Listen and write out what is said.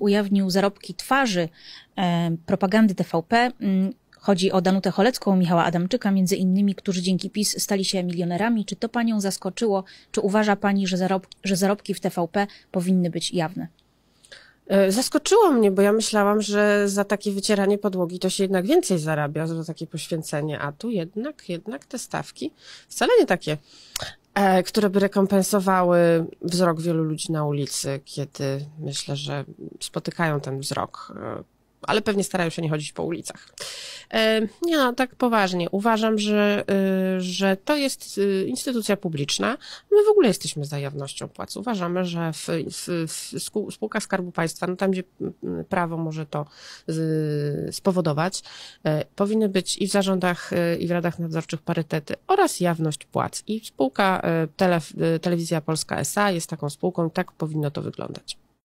ujawnił zarobki twarzy e, propagandy TVP. Mm, chodzi o Danutę Cholecką, Michała Adamczyka, między innymi, którzy dzięki PiS stali się milionerami. Czy to panią zaskoczyło? Czy uważa pani, że, że zarobki w TVP powinny być jawne? E, zaskoczyło mnie, bo ja myślałam, że za takie wycieranie podłogi to się jednak więcej zarabia, za takie poświęcenie, a tu jednak, jednak te stawki wcale nie takie E, które by rekompensowały wzrok wielu ludzi na ulicy, kiedy myślę, że spotykają ten wzrok, e, ale pewnie starają się nie chodzić po ulicach. E, nie, no, tak poważnie. Uważam, że, y, że to jest y, instytucja publiczna. My w ogóle jesteśmy za jawnością płac. Uważamy, że w, w, w spółkach Skarbu Państwa, no tam gdzie mm, prawo może to spowodować, e, powinny być i w zarządach, e, i w radach nadzorczych parytety oraz jawność płac. I spółka Tele, Telewizja Polska SA jest taką spółką tak powinno to wyglądać.